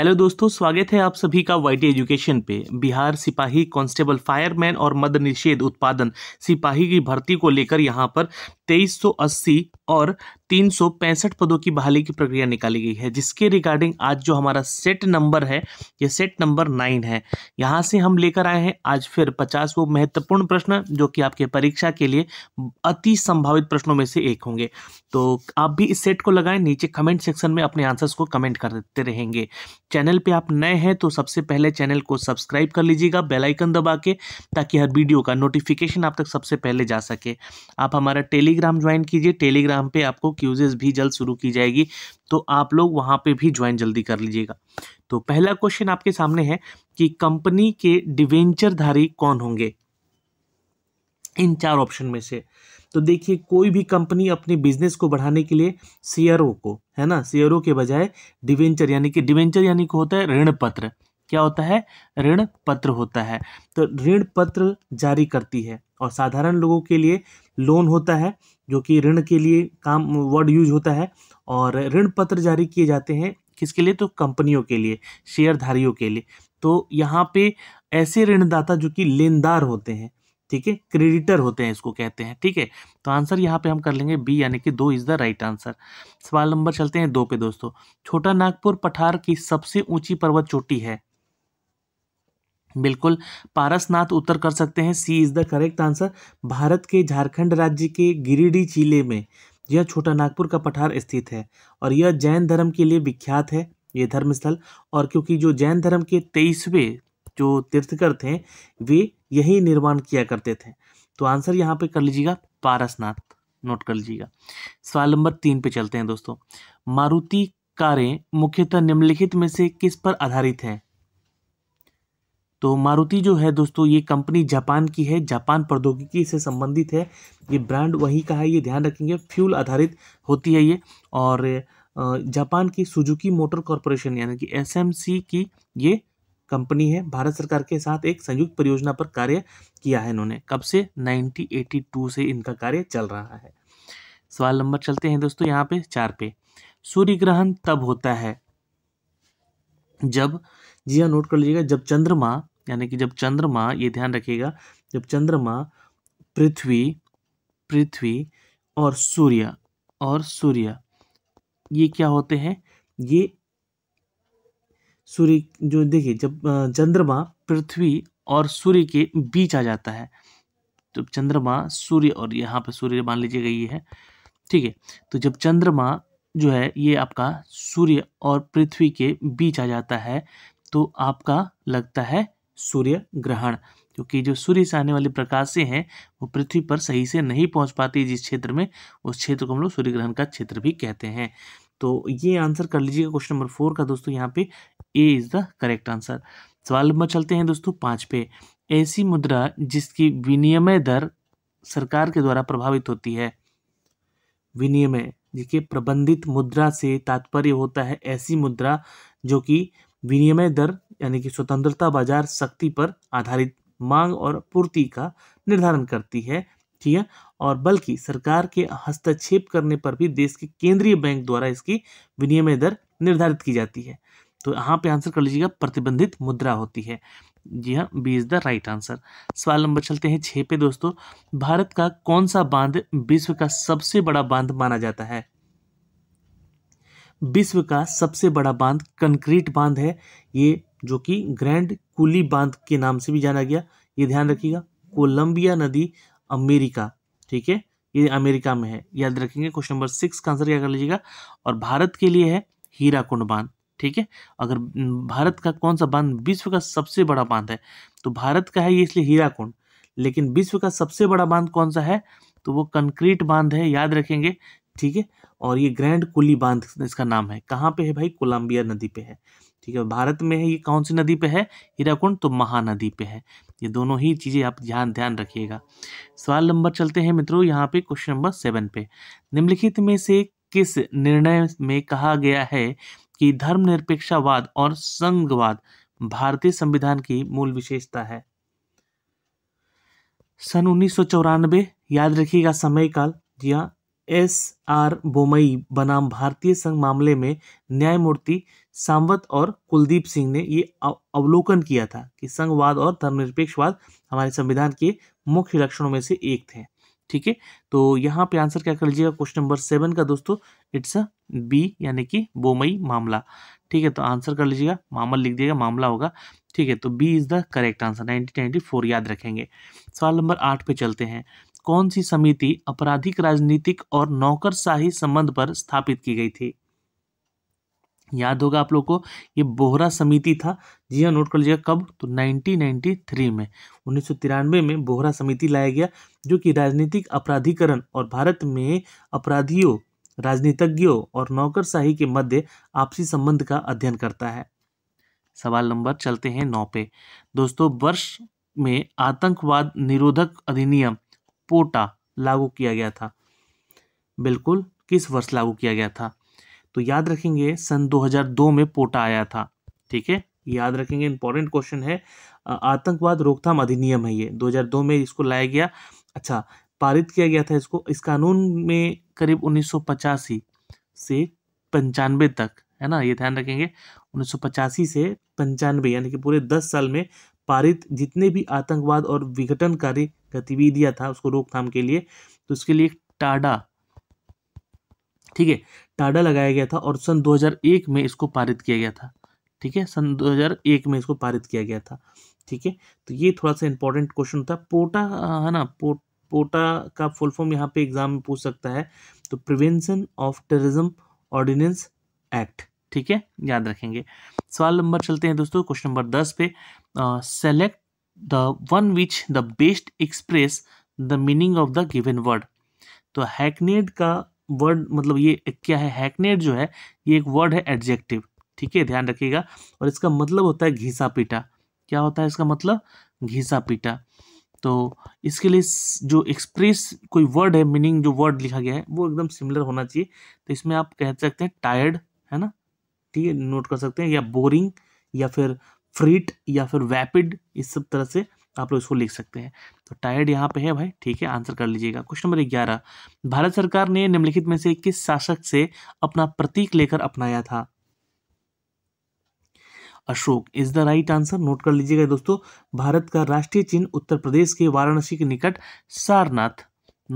hello दोस्तों स्वागत है आप सभी का वाई एजुकेशन पे बिहार सिपाही कांस्टेबल फायरमैन और मद निषेध उत्पादन सिपाही की भर्ती को लेकर यहाँ पर 2380 और तीन पदों की बहाली की प्रक्रिया निकाली गई है जिसके रिगार्डिंग आज जो हमारा सेट नंबर है ये सेट नंबर नाइन है यहाँ से हम लेकर आए हैं आज फिर पचास वो महत्वपूर्ण प्रश्न जो कि आपके परीक्षा के लिए अति संभावित प्रश्नों में से एक होंगे तो आप भी इस सेट को लगाएं नीचे कमेंट सेक्शन में अपने आंसर्स को कमेंट करते रहेंगे चैनल पर आप नए हैं तो सबसे पहले चैनल को सब्सक्राइब कर लीजिएगा बेलाइकन दबा के ताकि हर वीडियो का नोटिफिकेशन आप तक सबसे पहले जा सके आप हमारा टेलीग्राम ज्वाइन कीजिए टेलीग्राम टेलीग्राम पे आपको क्यूजेस भी जल्द शुरू की जाएगी तो आप लोग वहाँ पे भी ज्वाइन जल्दी कर लीजिएगा तो पहला क्वेश्चन आपके सामने है कि कंपनी के डिवेंचरधारी कौन होंगे इन चार ऑप्शन में से तो देखिए कोई भी कंपनी अपने बिजनेस को बढ़ाने के लिए शेयरों को है ना शेयरों के बजाय डिवेंचर यानी कि डिवेंचर यानी को होता है ऋण पत्र क्या होता है ऋण पत्र होता है तो ऋण पत्र जारी करती है और साधारण लोगों के लिए लोन होता है जो कि ऋण के लिए काम वर्ड यूज होता है और ऋण पत्र जारी किए जाते हैं किसके लिए तो कंपनियों के लिए शेयरधारियों के लिए तो यहाँ पे ऐसे ऋणदाता जो कि लेनदार होते हैं ठीक है क्रेडिटर होते हैं इसको कहते हैं ठीक है तो आंसर यहाँ पे हम कर लेंगे बी यानी कि दो इज़ द राइट आंसर सवाल नंबर चलते हैं दो पे दोस्तों छोटा नागपुर पठार की सबसे ऊंची पर्वत चोटी है बिल्कुल पारसनाथ उत्तर कर सकते हैं C is the correct answer Bharat के झारखंड राज्य के गिरिडीह जिले में यह छोटा नागपुर का पठार स्थित है और यह जैन धर्म के लिए विख्यात है ये धर्मस्थल और क्योंकि जो जैन धर्म के तेईसवें जो तीर्थकर थे वे यही निर्माण किया करते थे तो आंसर यहाँ पे कर लीजिएगा पारसनाथ नोट कर लीजिएगा सवाल नंबर तीन पे चलते हैं दोस्तों मारुति कारें मुख्यतः निम्नलिखित में से किस पर आधारित हैं तो मारुति जो है दोस्तों ये कंपनी जापान की है जापान प्रौद्योगिकी से संबंधित है ये ब्रांड वहीं का है ये ध्यान रखेंगे फ्यूल आधारित होती है ये और जापान की सुजुकी मोटर कॉरपोरेशन यानी कि एसएमसी की ये कंपनी है भारत सरकार के साथ एक संयुक्त परियोजना पर कार्य किया है इन्होंने कब से 1982 से इनका कार्य चल रहा है सवाल नंबर चलते हैं दोस्तों यहाँ पे चार पे सूर्य ग्रहण तब होता है जब जी हाँ नोट कर लीजिएगा जब चंद्रमा यानी कि जब चंद्रमा ये ध्यान रखिएगा जब चंद्रमा पृथ्वी पृथ्वी और सूर्य और सूर्य ये क्या होते हैं ये सूर्य जो देखिए जब चंद्रमा पृथ्वी और सूर्य के बीच आ जाता है जब तो चंद्रमा सूर्य और यहाँ पर सूर्य मान लीजिए गई है ठीक है तो जब चंद्रमा जो है ये आपका सूर्य और पृथ्वी के बीच आ जाता है तो आपका लगता है सूर्य ग्रहण क्योंकि जो सूर्य से आने वाली प्रकाश से हैं वो पृथ्वी पर सही से नहीं पहुंच पाती जिस क्षेत्र में उस क्षेत्र को हम लोग सूर्य ग्रहण का क्षेत्र भी कहते हैं तो ये आंसर कर लीजिएगा क्वेश्चन नंबर फोर का दोस्तों यहाँ पे A is the correct answer सवाल नंबर चलते हैं दोस्तों पाँच पे ऐसी मुद्रा जिसकी विनियमय दर सरकार के द्वारा प्रभावित होती है विनियमय देखिए प्रबंधित मुद्रा से तात्पर्य होता है ऐसी मुद्रा जो कि विनियमय दर यानी कि स्वतंत्रता बाजार शक्ति पर आधारित मांग और पूर्ति का निर्धारण करती है ठीक है और बल्कि सरकार के हस्तक्षेप करने पर भी देश के केंद्रीय बैंक द्वारा इसकी विनिमय दर निर्धारित की जाती है तो यहाँ पे आंसर कर लीजिएगा प्रतिबंधित मुद्रा होती है जी हाँ B is the right answer सवाल नंबर चलते हैं छः पे दोस्तों भारत का कौन सा बांध विश्व का सबसे बड़ा बांध माना जाता है विश्व का सबसे बड़ा बांध कंक्रीट बांध है ये जो कि ग्रैंड कुली बांध के नाम से भी जाना गया ये ध्यान रखिएगा कोलंबिया नदी अमेरिका ठीक है ये अमेरिका में है याद रखेंगे क्वेश्चन नंबर सिक्स का आंसर क्या कर लीजिएगा और भारत के लिए है हीराकुंड बांध ठीक है अगर भारत का कौन सा बांध विश्व का सबसे बड़ा बांध है तो भारत का है ये इसलिए हीराकुंड लेकिन विश्व का सबसे बड़ा बांध कौन सा है तो वो कंक्रीट बांध है याद रखेंगे ठीक है और ये ग्रैंड कुली बांध इसका नाम है कहाँ पे है भाई कोलंबिया नदी पे है ठीक है भारत में है ये कौन सी नदी पे है हीराकुंड तो महानदी पे है ये दोनों ही चीज़ें आप ध्यान ध्यान रखिएगा सवाल नंबर चलते हैं मित्रों यहाँ पे क्वेश्चन नंबर सेवन पे निम्नलिखित में से किस निर्णय में कहा गया है कि धर्मनिरपेक्षावाद और संघवाद भारतीय संविधान की मूल विशेषता है सन उन्नीस याद रखिएगा समय काल जी हाँ, एस आर बोमई बनाम भारतीय संघ मामले में न्यायमूर्ति सांवत और कुलदीप सिंह ने ये अवलोकन किया था कि संघवाद और धर्मनिरपेक्षवाद हमारे संविधान के मुख्य लक्षणों में से एक थे ठीक है तो यहाँ पे आंसर क्या कर लीजिएगा क्वेश्चन नंबर सेवन का दोस्तों इट्स अ बी यानी कि बोमई मामला ठीक है तो आंसर कर लीजिएगा मामला लिख दिएगा मामला होगा ठीक है तो B is the correct answer nineteen four याद रखेंगे सवाल नंबर आठ पे चलते हैं कौन सी समिति आपराधिक राजनीतिक और नौकरशाही संबंध पर स्थापित की गई थी याद होगा आप लोग को ये बोहरा समिति था जी हाँ नोट कर लीजिएगा कब तो 1993 में उन्नीस में बोहरा समिति लाया गया जो कि राजनीतिक अपराधीकरण और भारत में अपराधियों राजनीतिज्ञों और नौकरशाही के मध्य आपसी संबंध का अध्ययन करता है सवाल नंबर चलते हैं नौ पे दोस्तों वर्ष में आतंकवाद निरोधक अधिनियम पोटा लागू किया गया था बिल्कुल किस वर्ष लागू किया गया था तो याद रखेंगे सन 2002 में पोटा आया था ठीक है याद रखेंगे इंपॉर्टेंट क्वेश्चन है आतंकवाद रोकथाम अधिनियम है ये 2002 में इसको लाया गया अच्छा पारित किया गया था इसको इस कानून में करीब उन्नीस से पंचानवे तक है ना ये ध्यान रखेंगे उन्नीस से पंचानवे यानी कि पूरे दस साल में पारित जितने भी आतंकवाद और विघटनकारी गतिविधियां था उसको रोकथाम के लिए तो उसके लिए एक टाडा ठीक है टाडा लगाया गया था और सन 2001 में इसको पारित किया गया था ठीक है सन 2001 में इसको पारित किया गया था ठीक है तो ये थोड़ा सा इंपॉर्टेंट क्वेश्चन था पोटा है ना पो, पोटा का फुल फॉर्म यहाँ पे एग्जाम में पूछ सकता है तो prevention of terrorism ordinance act ठीक है याद रखेंगे सवाल नंबर चलते हैं दोस्तों क्वेश्चन नंबर दस पे select the one which the best express the meaning of the given word तो हैकनेड का वर्ड मतलब ये क्या है हैकनेड जो है ये एक वर्ड है एडजेक्टिव ठीक है ध्यान रखिएगा और इसका मतलब होता है घीसा पीटा क्या होता है इसका मतलब घीसा पीटा तो इसके लिए जो एक्सप्रेस कोई वर्ड है मीनिंग जो वर्ड लिखा गया है वो एकदम सिमिलर होना चाहिए तो इसमें आप कह सकते हैं टायर्ड है ना ठीक है नोट कर सकते हैं या बोरिंग या फिर फ्रीट या फिर वैपिड इस सब तरह से आप लोग इसको लिख सकते हैं तो टायर्ड यहाँ पे है भाई ठीक है आंसर कर लीजिएगा क्वेश्चन नंबर ग्यारह भारत सरकार ने निम्नलिखित में से किस शासक से अपना प्रतीक लेकर अपनाया था Ashok is the right answer नोट कर लीजिएगा दोस्तों भारत का राष्ट्रीय चिन्ह उत्तर प्रदेश के वाराणसी के निकट सारनाथ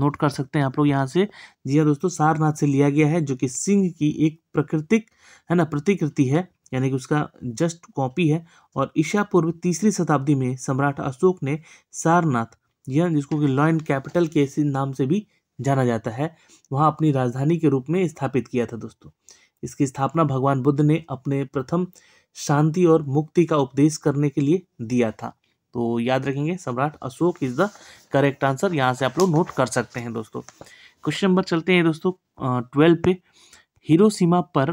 नोट कर सकते हैं आप लोग यहाँ से जी हाँ दोस्तों सारनाथ से लिया गया है जो कि सिंह की एक प्राकृतिक है ना प्रतिकृति है यानी कि उसका जस्ट कॉपी है और ईशा पूर्व तीसरी शताब्दी में सम्राट अशोक ने सारनाथ यह जिसको कि लॉयन कैपिटल के नाम से भी जाना जाता है वहाँ अपनी राजधानी के रूप में स्थापित किया था दोस्तों इसकी स्थापना भगवान बुद्ध ने अपने प्रथम शांति और मुक्ति का उपदेश करने के लिए दिया था तो याद रखेंगे सम्राट Ashok is the correct answer यहाँ से आप लोग नोट कर सकते हैं दोस्तों क्वेश्चन नंबर चलते हैं दोस्तों ट्वेल्व पे हिरोसीमा पर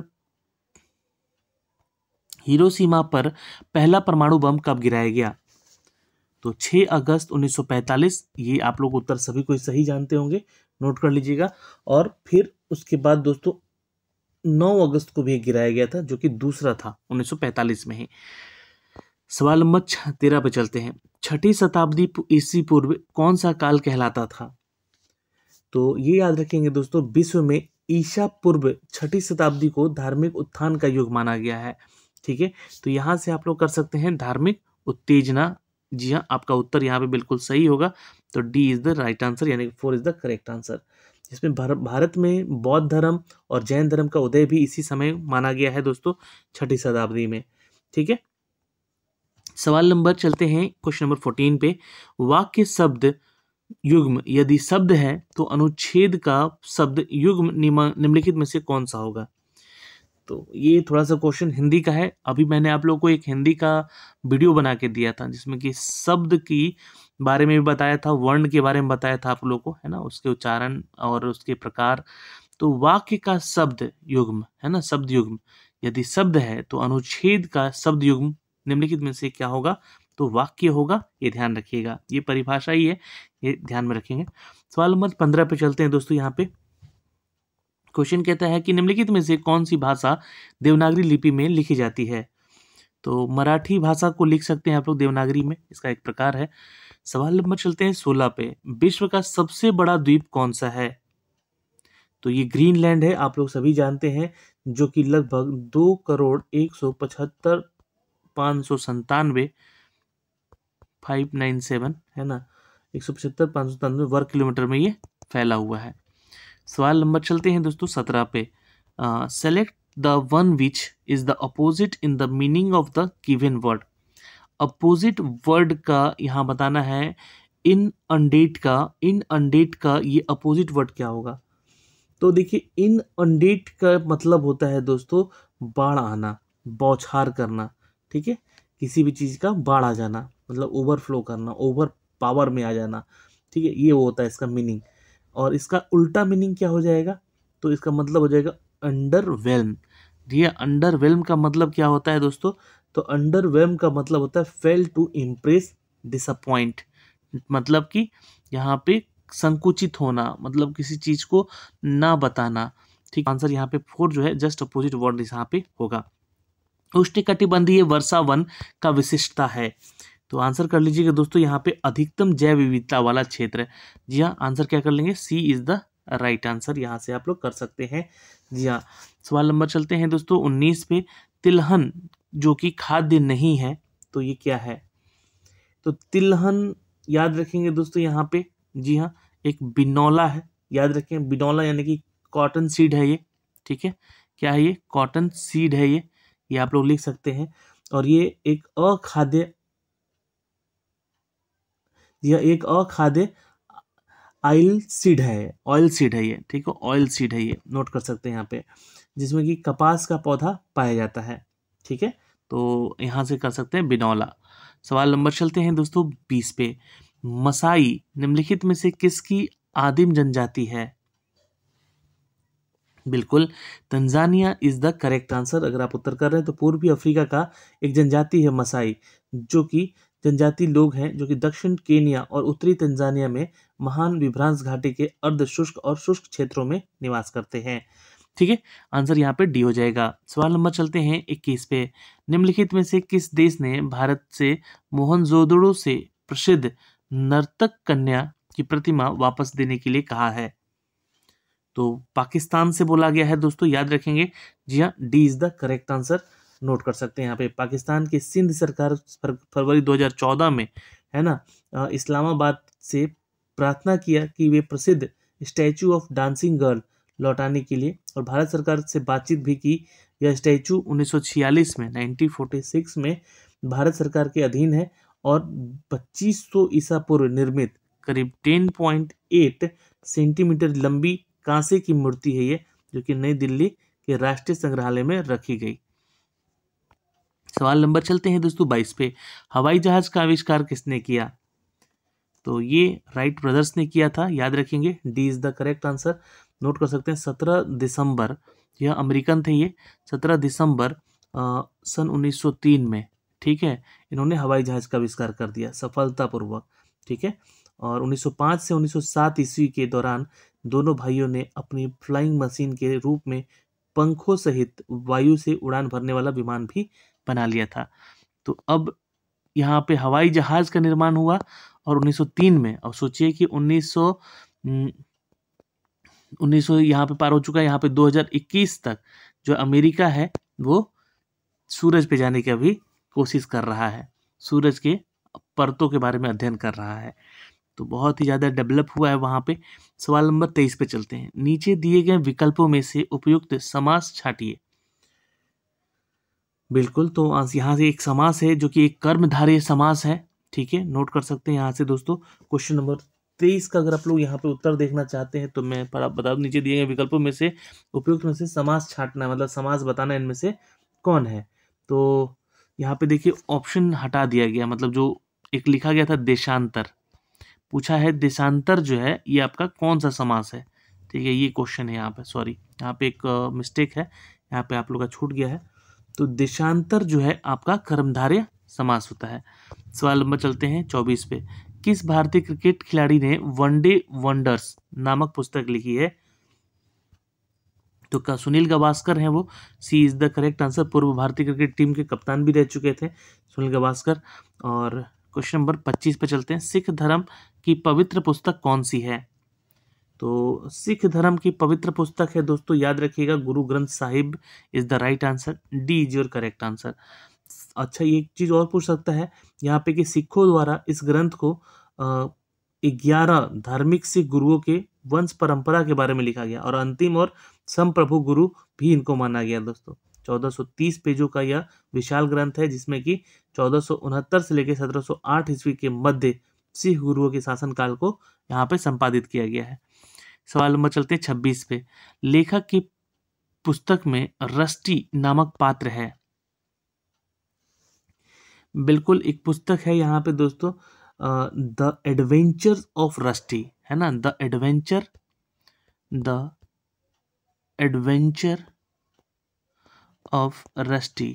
हिरोसीमा पर पहला परमाणु बम कब गिराया गया तो 6 अगस्त 1945 ये आप लोग उत्तर सभी कोई सही जानते होंगे नोट कर लीजिएगा और फिर उसके बाद दोस्तों 9 अगस्त को भी गिराया गया था जो कि दूसरा था 1945 में ही सवाल नंबर तेरह पे चलते हैं छठी शताब्दी ईस्वी पूर्व कौन सा काल कहलाता था तो ये याद रखेंगे दोस्तों विश्व में ईसा पूर्व छठी शताब्दी को धार्मिक उत्थान का युग माना गया है ठीक है तो यहाँ से आप लोग कर सकते हैं धार्मिक उत्तेजना जी हाँ आपका उत्तर यहाँ पे बिल्कुल सही होगा तो D is the right answer यानी कि four is the correct answer जिसमें भारत में बौद्ध धर्म और जैन धर्म का उदय भी इसी समय माना गया है दोस्तों छठी शताब्दी में ठीक है सवाल नंबर चलते हैं क्वेश्चन नंबर फोर्टीन पे वाक्य शब्द युग्म यदि शब्द है तो अनुच्छेद का शब्द युग्म निम्नलिखित में से कौन सा होगा तो ये थोड़ा सा क्वेश्चन हिंदी का है अभी मैंने आप लोगों को एक हिंदी का वीडियो बना के दिया था जिसमें कि शब्द की बारे में भी बताया था वर्ण के बारे में बताया था आप लोगों को है ना उसके उच्चारण और उसके प्रकार तो वाक्य का शब्द युग्म है ना शब्द युग्म यदि शब्द है तो अनुच्छेद का शब्द युग्म निम्नलिखित में से क्या होगा तो वाक्य होगा ये ध्यान रखिएगा ये परिभाषा ही है ये ध्यान में रखेंगे सवाल नंबर पंद्रह पे चलते हैं दोस्तों यहाँ पे क्वेश्चन कहता है कि निम्नलिखित में से कौन सी भाषा देवनागरी लिपि में लिखी जाती है तो मराठी भाषा को लिख सकते हैं आप लोग देवनागरी में इसका एक प्रकार है सवाल नंबर चलते हैं सोलह पे विश्व का सबसे बड़ा द्वीप कौन सा है तो ये ग्रीनलैंड है आप लोग सभी जानते हैं जो कि लगभग दो करोड़ एक सौ पचहत्तर पाँच सौ संतानवे फाइव नाइन सेवन है ना एक सौ पचहत्तर पाँच सौ सतानवे वर्ग किलोमीटर में ये फैला हुआ है सवाल नंबर चलते हैं दोस्तों सत्रह पे select the one which is the opposite in the meaning of the given word opposite word का यहाँ बताना है इन अनडेट का इन अनडेट का ये अपोजिट वर्ड क्या होगा तो देखिए इन अनडेट का मतलब होता है दोस्तों बाढ़ आना बौछार करना ठीक है किसी भी चीज़ का बाढ़ आ जाना मतलब ओवरफ्लो करना ओवर पावर में आ जाना ठीक है ये वो होता है इसका मीनिंग और इसका उल्टा मीनिंग क्या हो जाएगा तो इसका मतलब हो जाएगा अंडर वेल्म ठीक है अंडर वेल्म का मतलब क्या होता है दोस्तों तो अंडर वेल्म का मतलब होता है फेल टू इम्प्रेस डिसअपॉइंट मतलब कि यहाँ पे संकुचित होना मतलब किसी चीज़ को ना बताना ठीक आंसर यहाँ पे फोर जो है जस्ट अपोजिट वर्ड यहाँ पे होगा उष्णकटिबंधीय वर्षा वन का विशिष्टता है तो आंसर कर लीजिएगा दोस्तों यहाँ पे अधिकतम जैव विविधता वाला क्षेत्र है जी हाँ आंसर क्या कर लेंगे C is the right answer यहाँ से आप लोग कर सकते हैं जी हाँ सवाल नंबर चलते हैं दोस्तों उन्नीस पे तिलहन जो कि खाद्य नहीं है तो ये क्या है तो तिलहन याद रखेंगे दोस्तों यहाँ पे जी हाँ एक बिनौला है याद रखें बिनौला यानी कि कॉटन सीड है ये ठीक है क्या है ये कॉटन सीड है ये ये आप लोग लिख सकते हैं और ये एक अखाद्य यह एक अखाद्य ऑयल सीड है ऑयल सीड है ये ठीक है ऑयल सीड है ये नोट कर सकते हैं यहाँ पे जिसमें कि कपास का पौधा पाया जाता है ठीक है तो यहाँ से कर सकते हैं बिनौला सवाल नंबर चलते हैं दोस्तों बीस पे मसाई निम्नलिखित में से किसकी आदिम जनजाति है बिल्कुल Tanzania is the correct answer अगर आप उत्तर कर रहे हैं तो पूर्वी अफ्रीका का एक जनजाति है मसाई जो कि जनजाति लोग हैं जो कि दक्षिण केनिया और उत्तरी तंजानिया में महान विभ्रांस घाटी के अर्ध शुष्क और शुष्क क्षेत्रों में निवास करते हैं ठीक है आंसर यहाँ पे डी हो जाएगा सवाल नंबर चलते हैं इक्कीस पे निम्नलिखित में से किस देश ने भारत से मोहनजोदड़ो से प्रसिद्ध नर्तक कन्या की प्रतिमा वापस देने के लिए कहा है तो पाकिस्तान से बोला गया है दोस्तों याद रखेंगे जी हाँ D is the correct answer नोट कर सकते हैं यहाँ पे पाकिस्तान की सिंध सरकार फरवरी 2014 में है ना इस्लामाबाद से प्रार्थना किया कि वे प्रसिद्ध स्टैचू ऑफ डांसिंग गर्ल लौटाने के लिए और भारत सरकार से बातचीत भी की यह स्टैचू 1946 में 1946 में भारत सरकार के अधीन है और 2500 ईसा पूर्व निर्मित करीब 10.8 सेंटीमीटर लंबी कांसे की मूर्ति है ये जो कि नई दिल्ली के राष्ट्रीय संग्रहालय में रखी गई सवाल नंबर चलते हैं दोस्तों बाईस पे हवाई जहाज का आविष्कार किसने किया तो ये राइट ब्रदर्स ने किया था याद रखेंगे D is the correct answer नोट कर सकते हैं सत्रह दिसंबर यह अमेरिकन थे ये सत्रह दिसंबर आ, सन 1903 में ठीक है इन्होंने हवाई जहाज का आविष्कार कर दिया सफलतापूर्वक ठीक है और 1905 से 1907 ईस्वी के दौरान दोनों भाइयों ने अपनी फ्लाइंग मशीन के रूप में पंखों सहित वायु से उड़ान भरने वाला विमान भी बना लिया था तो अब यहाँ पे हवाई जहाज़ का निर्माण हुआ और 1903 में अब सोचिए कि 1900 1900 यहाँ पे पार हो चुका है यहाँ पे 2021 तक जो अमेरिका है वो सूरज पे जाने की अभी कोशिश कर रहा है सूरज के परतों के बारे में अध्ययन कर रहा है तो बहुत ही ज़्यादा डेवलप हुआ है वहाँ पे सवाल नंबर तेईस पे चलते हैं नीचे दिए गए विकल्पों में से उपयुक्त समास छाटिए बिल्कुल तो यहाँ से एक समास है जो कि एक कर्मधारय समास है ठीक है नोट कर सकते हैं यहाँ से दोस्तों क्वेश्चन नंबर तेईस का अगर आप लोग यहाँ पे उत्तर देखना चाहते हैं तो मैं पर आप बता नीचे दिए गए विकल्पों में से उपयुक्त में से समास छाटना मतलब समास बताना इनमें से कौन है तो यहाँ पे देखिए ऑप्शन हटा दिया गया मतलब जो एक लिखा गया था देशांतर पूछा है देशांतर जो है ये आपका कौन सा समास है ठीक है ये क्वेश्चन है यहाँ पे सॉरी यहाँ पे एक मिस्टेक है यहाँ पे आप लोग का छूट गया है तो देशांतर जो है आपका कर्मधार्य समास होता है सवाल नंबर चलते हैं चौबीस पे किस भारतीय क्रिकेट खिलाड़ी ने वनडे वंडर्स नामक पुस्तक लिखी है तो क्या सुनील गावास्कर हैं वो C is the correct answer पूर्व भारतीय क्रिकेट टीम के कप्तान भी रह चुके थे सुनील गावास्कर और क्वेश्चन नंबर पच्चीस पे चलते हैं सिख धर्म की पवित्र पुस्तक कौन सी है तो सिख धर्म की पवित्र पुस्तक है दोस्तों याद रखिएगा Guru Granth Sahib is the right answer D is your correct answer अच्छा ये चीज़ और पूछ सकता है यहाँ पे कि सिखों द्वारा इस ग्रंथ को ग्यारह धार्मिक सिख गुरुओं के वंश परंपरा के बारे में लिखा गया और अंतिम और संप्रभु गुरु भी इनको माना गया दोस्तों 1430 पेजों का यह विशाल ग्रंथ है जिसमें कि चौदह से लेकर 1708 ईस्वी के मध्य सिख गुरुओं के शासनकाल को यहाँ पे संपादित किया गया है सवाल नंबर चलते छब्बीस पे लेखक की पुस्तक में रस्टी नामक पात्र है बिल्कुल एक पुस्तक है यहाँ पे दोस्तों द एडवेंचर ऑफ रस्टी है ना the adventure the adventure of Rusty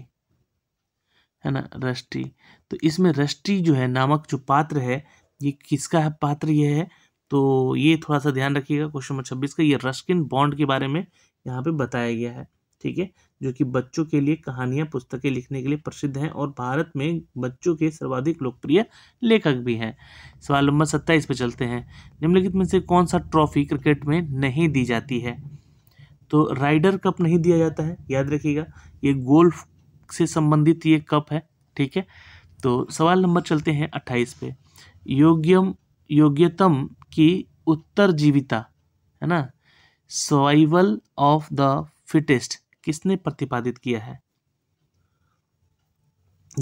है ना रस्टी तो इसमें रस्टी जो है नामक जो पात्र है ये किसका है पात्र ये है तो ये थोड़ा सा ध्यान रखिएगा क्वेश्चन नंबर छब्बीस का ये रस्किन बॉन्ड के बारे में यहाँ पे बताया गया है ठीक है जो कि बच्चों के लिए कहानियाँ पुस्तकें लिखने के लिए प्रसिद्ध हैं और भारत में बच्चों के सर्वाधिक लोकप्रिय लेखक भी हैं सवाल नंबर सत्ताईस पर चलते हैं निम्नलिखित में से कौन सा ट्रॉफी क्रिकेट में नहीं दी जाती है तो राइडर कप नहीं दिया जाता है याद रखिएगा ये गोल्फ से संबंधित ये कप है ठीक है तो सवाल नंबर चलते हैं अट्ठाईस पे योग्यम योग्यतम की उत्तर जीविता है ना सर्वाइवल ऑफ द फिटेस्ट किसने प्रतिपादित किया है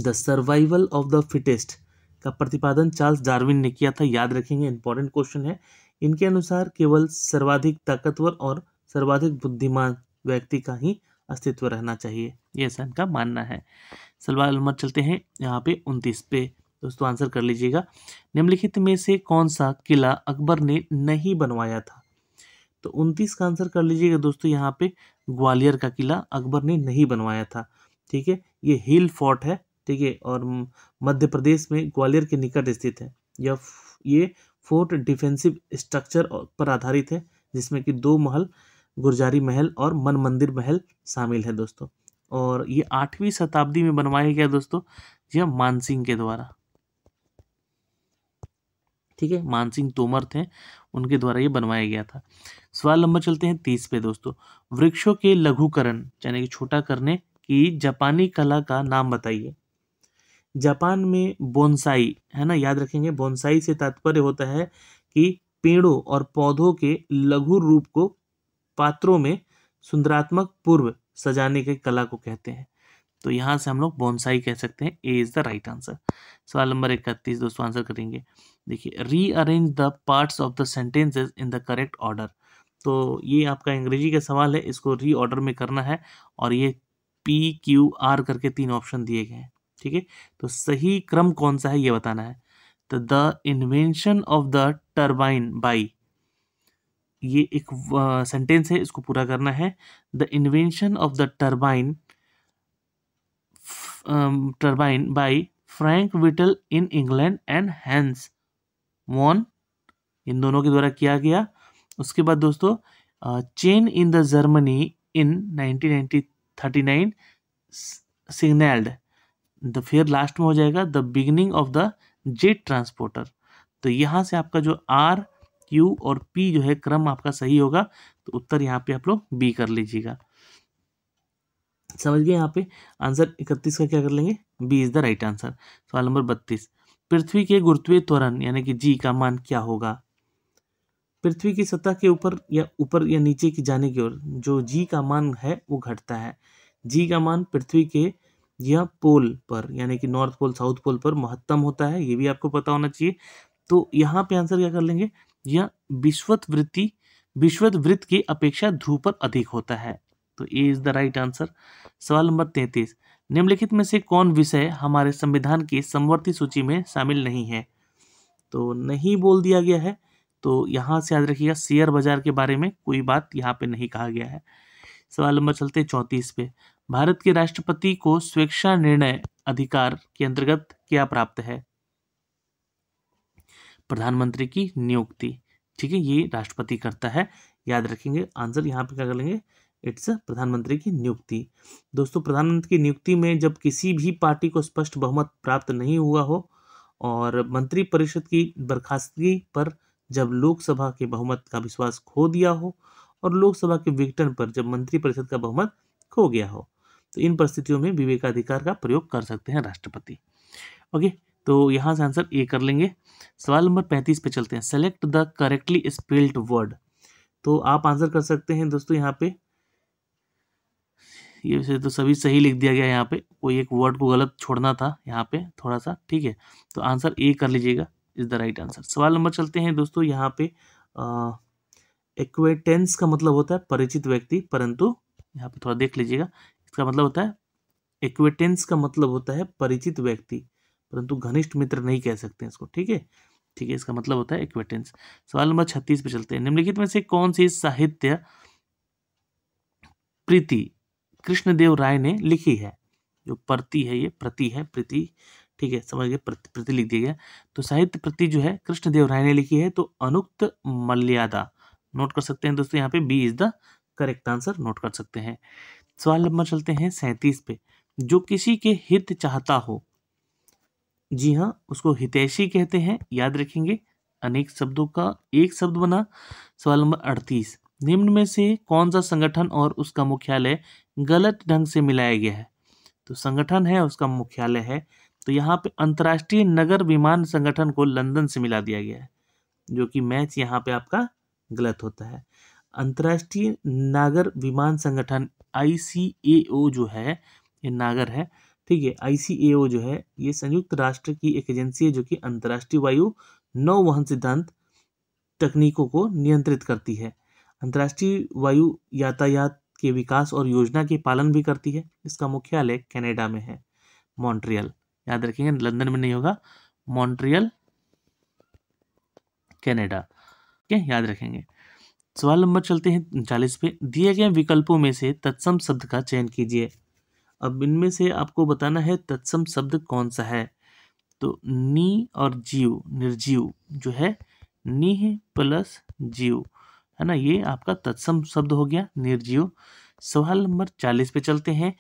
the survival of the fittest का प्रतिपादन चार्ल्स डार्विन ने किया था याद रखेंगे इंपॉर्टेंट क्वेश्चन है इनके अनुसार केवल सर्वाधिक ताकतवर और सर्वाधिक बुद्धिमान व्यक्ति का ही अस्तित्व रहना चाहिए यह ऐसा का मानना है सलवार उम्र चलते हैं यहाँ पे उनतीस पे दोस्तों आंसर कर लीजिएगा निम्नलिखित में से कौन सा किला अकबर ने नहीं बनवाया था तो उनतीस का आंसर कर लीजिएगा दोस्तों यहाँ पे ग्वालियर का किला अकबर ने नहीं बनवाया था ठीक है ये हिल फोर्ट है ठीक है और मध्य प्रदेश में ग्वालियर के निकट स्थित है यह ये फोर्ट डिफेंसिव स्ट्रक्चर पर आधारित है जिसमें कि दो महल गुरजारी महल और मन मंदिर महल शामिल है दोस्तों और ये आठवीं शताब्दी में बनवाया गया दोस्तों जी हाँ मानसिंह के द्वारा ठीक है मानसिंह तोमर थे उनके द्वारा ये बनवाया गया था सवाल नंबर चलते हैं तीस पे दोस्तों वृक्षों के लघुकरण यानी कि छोटा करने की जापानी कला का नाम बताइए जापान में बोनसाई है ना याद रखेंगे बोनसाई से तात्पर्य होता है कि पेड़ों और पौधों के लघु रूप को पात्रों में सुंदरात्मक पूर्व सजाने की कला को कहते हैं तो यहाँ से हम लोग बोनसाई कह सकते हैं A is the right answer सवाल नंबर इकतीस दोस्तों आंसर करेंगे देखिए rearrange the parts of the sentences in the correct order तो ये आपका अंग्रेजी का सवाल है इसको री ऑर्डर में करना है और ये पी क्यू आर करके तीन ऑप्शन दिए गए हैं ठीक है तो सही क्रम कौन सा है ये बताना है तो the invention of the turbine by ये एक सेंटेंस है इसको पूरा करना है the invention of the turbine turbine by Frank Whittle in England and Hans von in दोनों के द्वारा किया गया उसके बाद दोस्तों चेन इन द जर्मनी इन 1939 सिग्नल्ड द फिर लास्ट में हो जाएगा the beginning of the jet transporter तो यहाँ से आपका जो आर क्यू और पी जो है क्रम आपका सही होगा तो उत्तर यहाँ पे आप लोग बी कर लीजिएगा गए यहाँ पे आंसर इकतीस का क्या कर लेंगे B is the right answer सवाल नंबर बत्तीस पृथ्वी के गुरुत्वीय त्वरण यानी कि जी का मान क्या होगा पृथ्वी की सतह के ऊपर या ऊपर या नीचे की जाने की ओर जो जी का मान है वो घटता है जी का मान पृथ्वी के या पोल पर यानी कि नॉर्थ पोल साउथ पोल पर महत्तम होता है ये भी आपको पता होना चाहिए तो यहाँ पे आंसर क्या कर लेंगे यह विश्वत वृत्ति विश्वत वृत्त की अपेक्षा ध्रुव पर अधिक होता है तो A is the right answer सवाल नंबर तैतीस निम्नलिखित में से कौन विषय हमारे संविधान की समवर्ती सूची में शामिल नहीं है तो नहीं बोल दिया गया है तो यहाँ से याद रखिएगा शेयर बाजार के बारे में कोई बात यहाँ पे नहीं कहा गया है सवाल नंबर चलते चौंतीस पे भारत के राष्ट्रपति को स्वेच्छा निर्णय अधिकार के अंतर्गत क्या प्राप्त है प्रधानमंत्री की नियुक्ति ठीक है ये राष्ट्रपति करता है याद रखेंगे आंसर यहाँ पे क्या कर लेंगे इट्स प्रधानमंत्री की नियुक्ति दोस्तों प्रधानमंत्री की नियुक्ति में जब किसी भी पार्टी को स्पष्ट बहुमत प्राप्त नहीं हुआ हो और मंत्रिपरिषद की बर्खास्तगी पर जब लोकसभा के बहुमत का विश्वास खो दिया हो और लोकसभा के विघटन पर जब मंत्रिपरिषद का बहुमत खो गया हो तो इन परिस्थितियों में विवेकाधिकार का प्रयोग कर सकते हैं राष्ट्रपति ओके तो यहाँ से आंसर ए कर लेंगे सवाल नंबर पैंतीस पे चलते हैं select the correctly spelled word तो आप आंसर कर सकते हैं दोस्तों यहाँ पे ये वैसे तो सभी सही लिख दिया गया यहाँ पे कोई एक वर्ड को गलत छोड़ना था यहाँ पे थोड़ा सा ठीक है तो आंसर ए कर लीजिएगा इज़ द राइट आंसर सवाल नंबर चलते हैं दोस्तों यहाँ पे एक्वेटेंस का मतलब होता है परिचित व्यक्ति परंतु यहाँ पे थोड़ा देख लीजिएगा इसका मतलब होता है एक्वेटेंस का मतलब होता है परिचित व्यक्ति परंतु घनिष्ठ मित्र नहीं कह सकते इसको ठीक है ठीक है इसका मतलब होता है इक्विटेंस सवाल नंबर छत्तीस पे चलते हैं निम्नलिखित में से कौन सी साहित्य प्रीति कृष्णदेव राय ने लिखी है जो प्रति है ये प्रति है प्रीति ठीक है समझ गए प्रति लिख दिया गया तो साहित्य प्रति जो है कृष्णदेव राय ने लिखी है तो अनुक्त मल्यादा नोट कर सकते हैं दोस्तों यहाँ पे B is the correct answer नोट कर सकते हैं सवाल नंबर चलते हैं सैंतीस पे जो किसी के हित चाहता हो जी हाँ उसको हितैषी कहते हैं याद रखेंगे अनेक शब्दों का एक शब्द बना सवाल नंबर अड़तीस निम्न में से कौन सा संगठन और उसका मुख्यालय गलत ढंग से मिलाया गया है तो संगठन है उसका मुख्यालय है तो यहाँ पे अंतर्राष्ट्रीय नगर विमान संगठन को लंदन से मिला दिया गया है जो कि मैच यहाँ पे आपका गलत होता है अंतर्राष्ट्रीय नागर विमान संगठन आई जो है ये नागर है ठीक है आईसीएओ जो है ये संयुक्त राष्ट्र की एक एजेंसी है जो कि अंतर्राष्ट्रीय वायु नौवहन सिद्धांत तकनीकों को नियंत्रित करती है अंतर्राष्ट्रीय वायु यातायात के विकास और योजना के पालन भी करती है इसका मुख्यालय कैनेडा में है मॉन्ट्रियल याद रखेंगे लंदन में नहीं होगा मॉन्ट्रियल कैनेडा ठीक है याद रखेंगे सवाल नंबर चलते हैं उनचालीस पे दिए गए विकल्पों में से तत्सम शब्द का चयन कीजिए अब इनमें से आपको बताना है तत्सम शब्द कौन सा है तो नी और जीव निर्जीव जो है नीह प्लस जीव है ना ये आपका तत्सम शब्द हो गया निर्जीव सवाल नंबर चालीस पे चलते हैं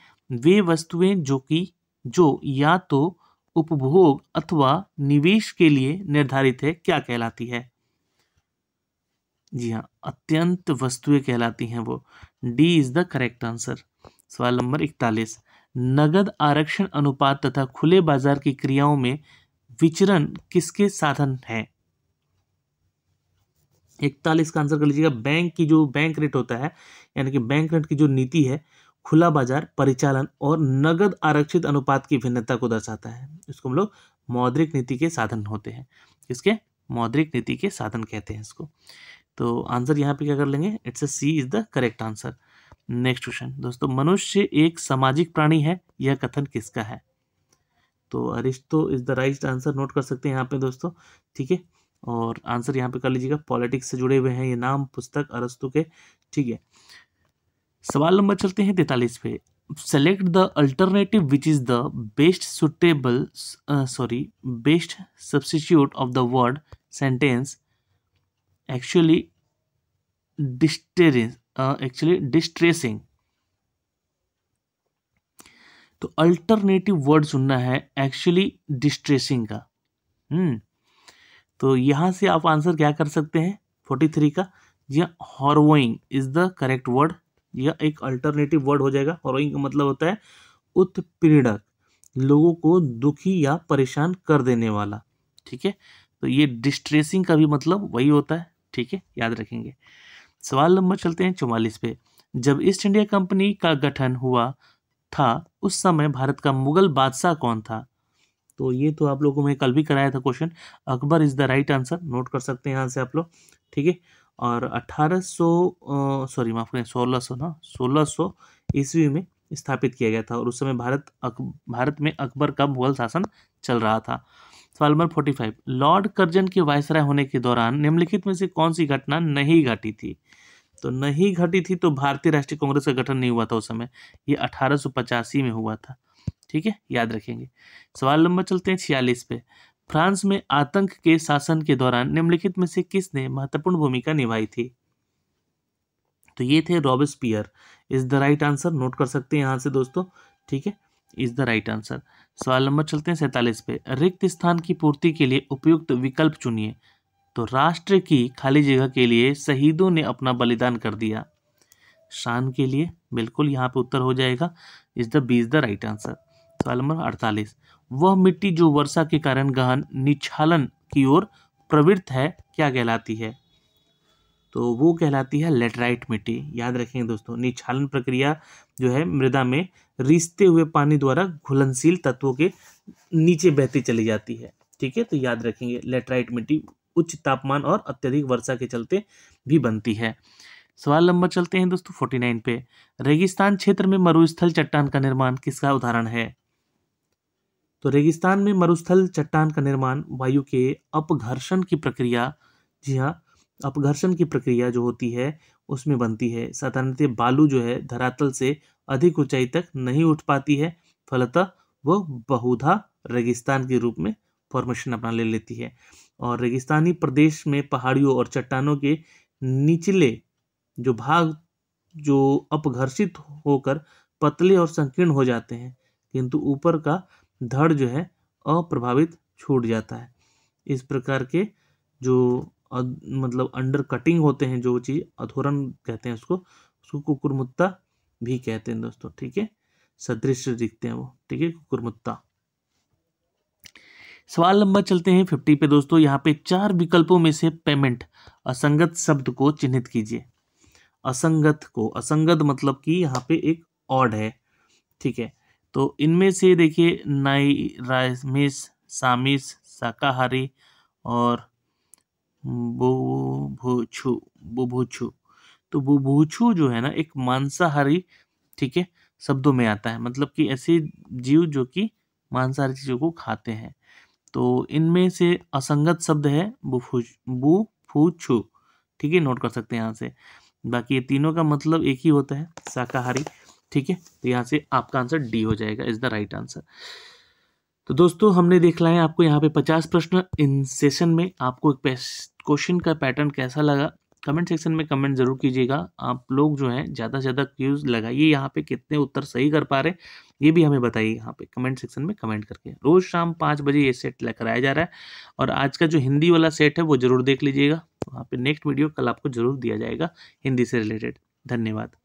वे वस्तुएं जो कि जो या तो उपभोग अथवा निवेश के लिए निर्धारित है क्या कहलाती है जी हाँ अत्यंत वस्तुएं कहलाती हैं वो D is the correct answer सवाल नंबर इकतालीस नगद आरक्षण अनुपात तथा खुले बाजार की क्रियाओं में विचरण किसके साधन हैं इकतालीस का आंसर कर लीजिएगा बैंक की जो बैंक रेट होता है यानी कि बैंक रेट की जो नीति है खुला बाजार परिचालन और नगद आरक्षित अनुपात की भिन्नता को दर्शाता है इसको हम लोग मौद्रिक नीति के साधन होते हैं इसके मौद्रिक नीति के साधन कहते हैं इसको तो आंसर यहाँ पे क्या कर लेंगे it's C is the correct answer next question दोस्तों मनुष्य एक सामाजिक प्राणी है यह कथन किसका है तो Aristotle is the right answer नोट कर सकते हैं यहाँ पे दोस्तों ठीक है और आंसर यहाँ पे कर लीजिएगा पॉलिटिक्स से जुड़े हुए हैं ये नाम पुस्तक अरस्तु के ठीक है सवाल नंबर चलते हैं तैतालीस पे select the alternative which is the best suitable sorry best substitute of the word sentence actually disturbance actually distressing तो अल्टरनेटिव वर्ड सुनना है एक्चुअली डिस्ट्रेसिंग का हम्म तो यहां से आप आंसर क्या कर सकते हैं फोर्टी थ्री का या harrowing is the correct word या एक अल्टरनेटिव वर्ड हो जाएगा हॉरवोइंग का मतलब होता है उत्पीड़क लोगों को दुखी या परेशान कर देने वाला ठीक है तो ये डिस्ट्रेसिंग का भी मतलब वही होता है ठीक है याद रखेंगे सवाल नंबर चलते हैं चौवालीस पे जब ईस्ट इंडिया कंपनी का गठन हुआ था उस समय भारत का मुगल बादशाह कौन था तो ये तो आप लोगों में कल भी कराया था question Akbar is the right answer नोट कर सकते हैं यहाँ से आप लोग ठीक है और अठारह सॉरी माफ़ करें सोलह सौ ना सोलह सौ ईस्वी में स्थापित किया गया था और उस समय भारत अक, भारत में अकबर का मुगल शासन चल रहा था सवाल नंबर फोर्टी फाइव लॉर्ड कर्जन के वायसराय होने के दौरान निम्नलिखित में से कौन सी घटना नहीं घटी थी तो नहीं घटी थी तो भारतीय राष्ट्रीय कांग्रेस का गठन नहीं हुआ था उस समय ये अठारह में हुआ था ठीक है याद रखेंगे सवाल नंबर चलते हैं छियालीस पे फ्रांस में आतंक के शासन के दौरान निम्नलिखित में से किसने महत्वपूर्ण भूमिका निभाई थी तो ये थे Robespierre is the right answer नोट कर सकते हैं यहाँ से दोस्तों ठीक है इज द राइट आंसर सवाल नंबर चलते हैं सैतालीस पे रिक्त स्थान की पूर्ति के लिए उपयुक्त विकल्प चुनिए तो राष्ट्र की खाली जगह के लिए शहीदों ने अपना बलिदान कर दिया शान के लिए बिल्कुल यहाँ पे उत्तर हो जाएगा is the B is the right answer सवाल नंबर अड़तालीस वह मिट्टी जो वर्षा के कारण गहन निछालन की ओर प्रवृत्त है क्या कहलाती है तो वो कहलाती है लेटराइट मिट्टी याद रखेंगे दोस्तों निछालन प्रक्रिया जो है मृदा में रिसते हुए पानी द्वारा घुलनशील तत्वों के नीचे बहती चली जाती है ठीक है तो याद रखेंगे लेटराइट मिट्टी उच्च तापमान और अत्यधिक वर्षा के चलते भी बनती है सवाल नंबर चलते हैं दोस्तों फोर्टी नाइन पे रेगिस्तान क्षेत्र में मरुस्थल चट्टान का निर्माण किसका उदाहरण है तो रेगिस्तान में मरुस्थल चट्टान का निर्माण वायु के अपघर्षण की प्रक्रिया जी हाँ अपघर्षण की प्रक्रिया जो होती है उसमें बनती है साधारणतः बालू जो है धरातल से अधिक ऊंचाई तक नहीं उठ पाती है फलतः वह बहुधा रेगिस्तान के रूप में फॉर्मेशन अपना ले लेती है और रेगिस्तानी प्रदेश में पहाड़ियों और चट्टानों के निचले जो भाग जो अपघर्षित होकर पतले और संकीर्ण हो जाते हैं किंतु ऊपर का धड़ जो है अप्रभावित छूट जाता है इस प्रकार के जो अद, मतलब अंडर कटिंग होते हैं जो चीज़ अधोरन कहते हैं उसको उसको कुकुरमुत्ता भी कहते हैं दोस्तों ठीक है सदृश दिखते हैं वो ठीक है कुकुरमुत्ता सवाल नंबर चलते हैं फिफ्टी पे दोस्तों यहाँ पे चार विकल्पों में से पेमेंट असंगत शब्द को चिन्हित कीजिए असंगत को असंगत मतलब कि यहाँ पे एक ऑड है ठीक है तो इनमें से देखिए नाई रामिस सामिस शाकाहारी और बुभुछू बुभुछू तो बुभुछू जो है ना एक मांसाहारी ठीक है शब्दों में आता है मतलब कि ऐसे जीव जो कि मांसाहारी चीज़ों को खाते हैं तो इनमें से असंगत शब्द है बुफुज फू छू ठीक है नोट कर सकते हैं यहाँ से बाकी ये तीनों का मतलब एक ही होता है शाकाहारी ठीक है तो यहाँ से आपका आंसर डी हो जाएगा इज द राइट आंसर तो दोस्तों हमने देख लाए आपको यहाँ पे पचास प्रश्न इन सेशन में आपको क्वेश्चन का पैटर्न कैसा लगा कमेंट सेक्शन में कमेंट ज़रूर कीजिएगा आप लोग जो हैं ज़्यादा से ज़्यादा क्यूज़ लगाइए यहाँ पे कितने उत्तर सही कर पा रहे ये भी हमें बताइए यहाँ पे कमेंट सेक्शन में कमेंट करके रोज़ शाम पाँच बजे ये सेट कराया जा रहा है और आज का जो हिंदी वाला सेट है वो ज़रूर देख लीजिएगा वहाँ पर नेक्स्ट वीडियो कल आपको ज़रूर दिया जाएगा हिंदी से रिलेटेड धन्यवाद